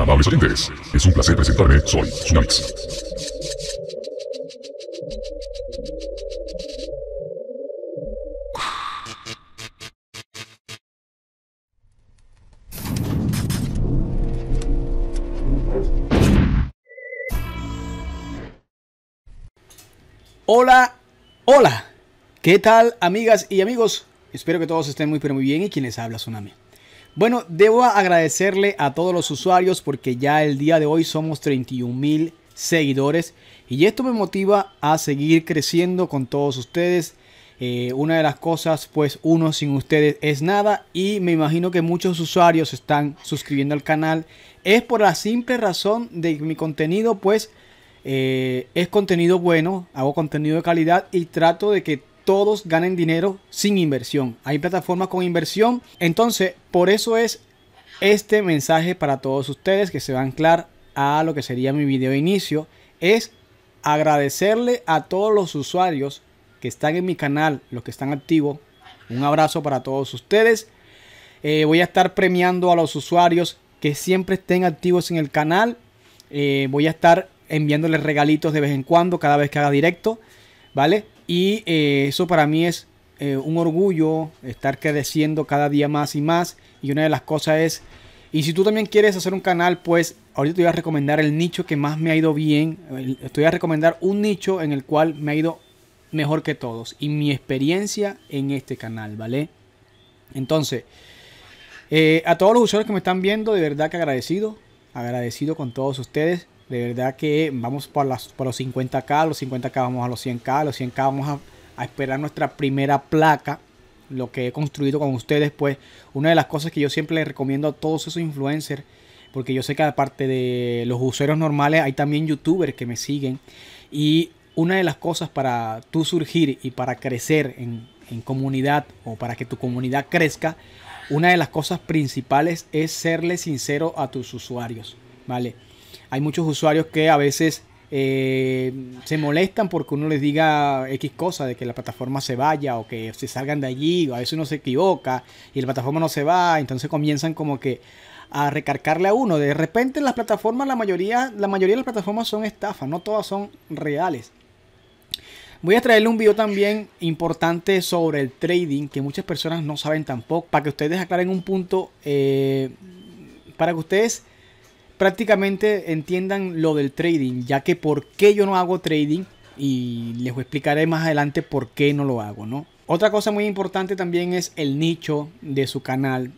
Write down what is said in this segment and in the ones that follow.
Amables oyentes, es un placer presentarme, soy Tsunamix. Hola, hola. ¿Qué tal, amigas y amigos? Espero que todos estén muy pero muy bien y quienes les habla Tsunami. Bueno, debo agradecerle a todos los usuarios porque ya el día de hoy somos 31 mil seguidores y esto me motiva a seguir creciendo con todos ustedes. Eh, una de las cosas, pues uno sin ustedes es nada y me imagino que muchos usuarios están suscribiendo al canal. Es por la simple razón de que mi contenido, pues, eh, es contenido bueno, hago contenido de calidad y trato de que todos ganen dinero sin inversión. Hay plataformas con inversión. Entonces, por eso es este mensaje para todos ustedes que se va a anclar a lo que sería mi video de inicio. Es agradecerle a todos los usuarios que están en mi canal, los que están activos. Un abrazo para todos ustedes. Eh, voy a estar premiando a los usuarios que siempre estén activos en el canal. Eh, voy a estar enviándoles regalitos de vez en cuando, cada vez que haga directo. ¿Vale? Y eh, eso para mí es eh, un orgullo estar creciendo cada día más y más. Y una de las cosas es, y si tú también quieres hacer un canal, pues ahorita te voy a recomendar el nicho que más me ha ido bien. Te voy a recomendar un nicho en el cual me ha ido mejor que todos. Y mi experiencia en este canal, ¿vale? Entonces, eh, a todos los usuarios que me están viendo, de verdad que agradecido. Agradecido con todos ustedes. De verdad que vamos por, las, los 50K, los 50K vamos a los 100K, los 100K vamos a, esperar nuestra primera placa lo que he construido con ustedes, pues una de las cosas que yo siempre les recomiendo a todos esos influencers, porque yo sé que aparte de los usuarios normales hay también youtubers que me siguen, y una de las cosas para tú surgir y para crecer en, en comunidad o para que tu comunidad crezca, una de las cosas principales es serle sincero a tus usuarios, ¿vale? Hay muchos usuarios que a veces eh, se molestan porque uno les diga X cosa, de que la plataforma se vaya o que se salgan de allí, o a veces uno se equivoca y la plataforma no se va, entonces comienzan como que a recargarle a uno. De repente las plataformas, la mayoría, la mayoría de las plataformas son estafas, no todas son reales. Voy a traerle un video también importante sobre el trading que muchas personas no saben tampoco, para que ustedes aclaren un punto, eh, para que ustedes prácticamente entiendan lo del trading, ya que por qué yo no hago trading y les explicaré más adelante por qué no lo hago, ¿no? Otra cosa muy importante también es el nicho de su canal.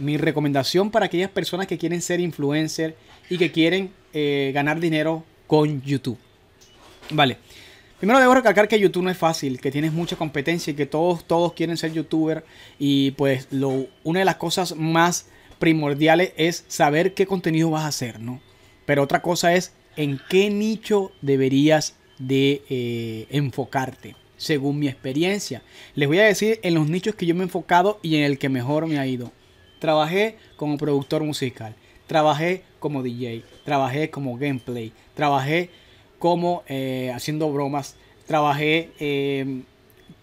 Mi recomendación para aquellas personas que quieren ser influencer y que quieren eh, ganar dinero con YouTube. Vale. Primero debo recalcar que YouTube no es fácil, que tienes mucha competencia y que todos, todos quieren ser youtuber. Y pues lo, una de las cosas más primordiales es saber qué contenido vas a hacer, ¿no? Pero otra cosa es en qué nicho deberías de eh, enfocarte, según mi experiencia. Les voy a decir en los nichos que yo me he enfocado y en el que mejor me ha ido. Trabajé como productor musical, trabajé como DJ, trabajé como gameplay, trabajé como eh, haciendo bromas, trabajé eh,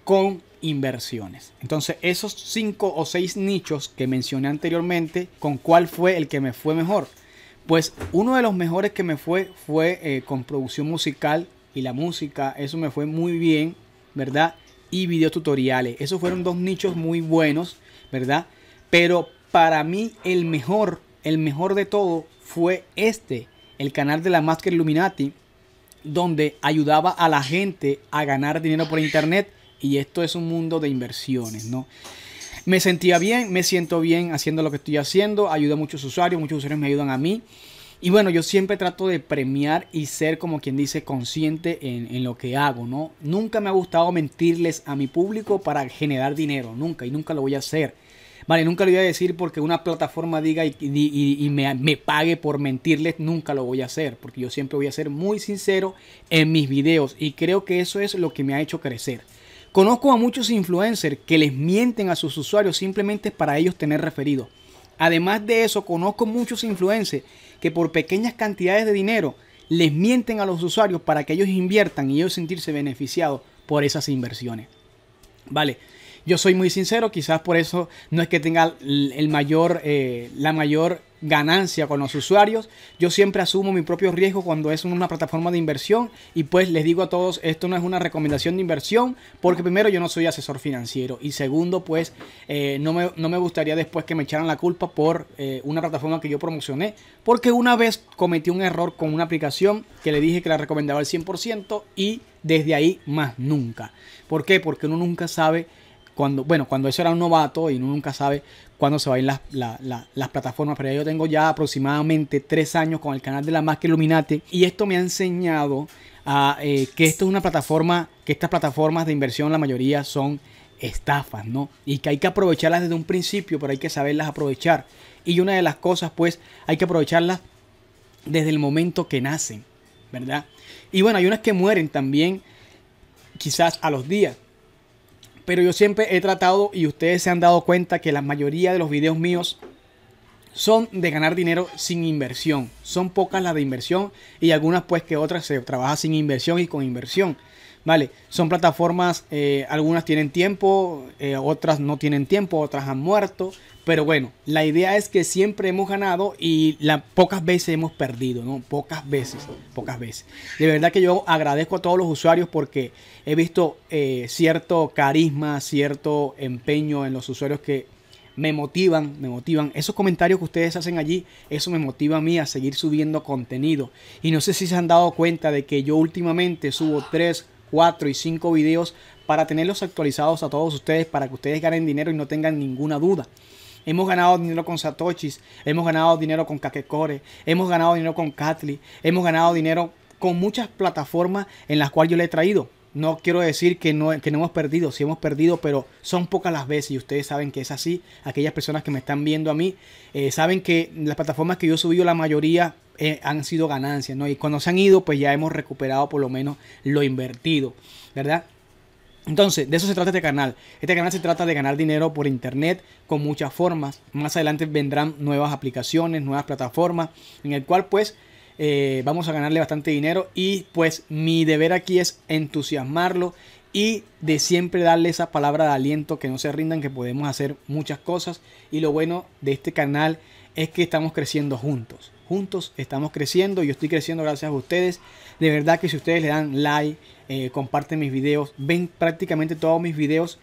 con inversiones. Entonces, esos cinco o seis nichos que mencioné anteriormente, ¿con cuál fue el que me fue mejor? Pues uno de los mejores que me fue fue eh, con producción musical y la música, eso me fue muy bien, ¿verdad? Y tutoriales esos fueron dos nichos muy buenos, ¿verdad? Pero para mí el mejor, el mejor de todo fue este, el canal de la máscara Illuminati, donde ayudaba a la gente a ganar dinero por internet y esto es un mundo de inversiones, ¿no? Me sentía bien, me siento bien haciendo lo que estoy haciendo, ayuda a muchos usuarios, muchos usuarios me ayudan a mí. Y bueno, yo siempre trato de premiar y ser, como quien dice, consciente en, lo que hago, ¿no? Nunca me ha gustado mentirles a mi público para generar dinero, nunca, y nunca lo voy a hacer. Vale, nunca lo voy a decir porque una plataforma diga y, me, me, pague por mentirles, nunca lo voy a hacer, porque yo siempre voy a ser muy sincero en mis videos y creo que eso es lo que me ha hecho crecer. Conozco a muchos influencers que les mienten a sus usuarios simplemente para ellos tener referidos. Además de eso, conozco muchos influencers que por pequeñas cantidades de dinero les mienten a los usuarios para que ellos inviertan y ellos sentirse beneficiados por esas inversiones. Vale, yo soy muy sincero, quizás por eso no es que tenga el mayor, eh, la mayor ganancia con los usuarios. Yo siempre asumo mi propio riesgo cuando es una plataforma de inversión y pues les digo a todos, esto no es una recomendación de inversión porque primero yo no soy asesor financiero y segundo pues eh, no, me, no, me, gustaría después que me echaran la culpa por eh, una plataforma que yo promocioné porque una vez cometí un error con una aplicación que le dije que la recomendaba al 100% y desde ahí más nunca. ¿Por qué? Porque uno nunca sabe cuando, bueno, cuando eso era un novato y uno nunca sabe cuándo se van a ir las, plataformas, pero yo tengo ya aproximadamente tres años con el canal de la Más que Illuminati y esto me ha enseñado a, eh, que esto es una plataforma, que estas plataformas de inversión la mayoría son estafas, ¿no? Y que hay que aprovecharlas desde un principio, pero hay que saberlas aprovechar. Y una de las cosas, pues, hay que aprovecharlas desde el momento que nacen, ¿verdad? Y bueno, hay unas que mueren también, quizás a los días. Pero yo siempre he tratado y ustedes se han dado cuenta que la mayoría de los videos míos son de ganar dinero sin inversión. Son pocas las de inversión y algunas pues que otras se trabaja sin inversión y con inversión. Vale, son plataformas, eh, algunas tienen tiempo, eh, otras no tienen tiempo, otras han muerto, pero bueno, la idea es que siempre hemos ganado y la, pocas veces hemos perdido, ¿no? Pocas veces, pocas veces. De verdad que yo agradezco a todos los usuarios porque he visto eh, cierto carisma, cierto empeño en los usuarios que me motivan, me motivan. Esos comentarios que ustedes hacen allí, eso me motiva a mí a seguir subiendo contenido. Y no sé si se han dado cuenta de que yo últimamente subo 3, 4 y 5 videos para tenerlos actualizados a todos ustedes, para que ustedes ganen dinero y no tengan ninguna duda hemos ganado dinero con Satoshis, hemos ganado dinero con Kakekore, hemos ganado dinero con Catly, hemos ganado dinero con muchas plataformas en las cuales yo le he traído. No quiero decir que no, que no hemos perdido, sí hemos perdido, pero son pocas las veces y ustedes saben que es así. Aquellas personas que me están viendo a mí eh, saben que las plataformas que yo he subido, la mayoría eh, han sido ganancias, ¿no? Y cuando se han ido, pues ya hemos recuperado por lo menos lo invertido, ¿verdad? Entonces, de eso se trata este canal. Este canal se trata de ganar dinero por internet con muchas formas. Más adelante vendrán nuevas aplicaciones, nuevas plataformas, en el cual pues eh, vamos a ganarle bastante dinero y pues mi deber aquí es entusiasmarlo y de siempre darle esa palabra de aliento, que no se rindan, que podemos hacer muchas cosas. Y lo bueno de este canal es que estamos creciendo juntos. Juntos estamos creciendo, yo estoy creciendo gracias a ustedes. De verdad que si ustedes le dan like, eh, comparten mis videos, ven prácticamente todos mis videos,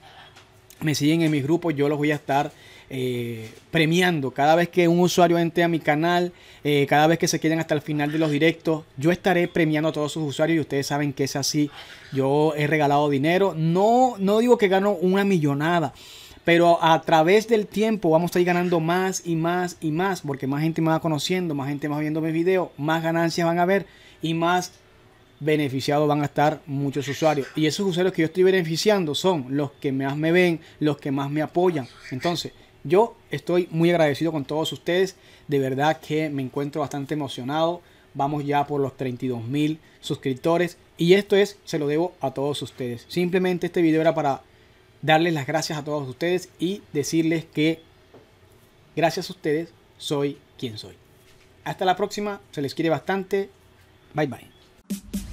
me siguen en mis grupos, yo los voy a estar eh, premiando. Cada vez que un usuario entre a mi canal, eh, cada vez que se queden hasta el final de los directos, yo estaré premiando a todos sus usuarios y ustedes saben que es así. Yo he regalado dinero. No, no digo que gano una millonada. Pero a través del tiempo vamos a ir ganando más y más y más, porque más gente me va conociendo, más gente va viendo mis videos, más ganancias van a ver y más beneficiados van a estar muchos usuarios. Y esos usuarios que yo estoy beneficiando son los que más me ven, los que más me apoyan. Entonces, yo estoy muy agradecido con todos ustedes. De verdad que me encuentro bastante emocionado. Vamos ya por los 32 mil suscriptores. Y esto es, se lo debo a todos ustedes. Simplemente este video era para darles las gracias a todos ustedes y decirles que gracias a ustedes soy quien soy. Hasta la próxima. Se les quiere bastante. Bye bye.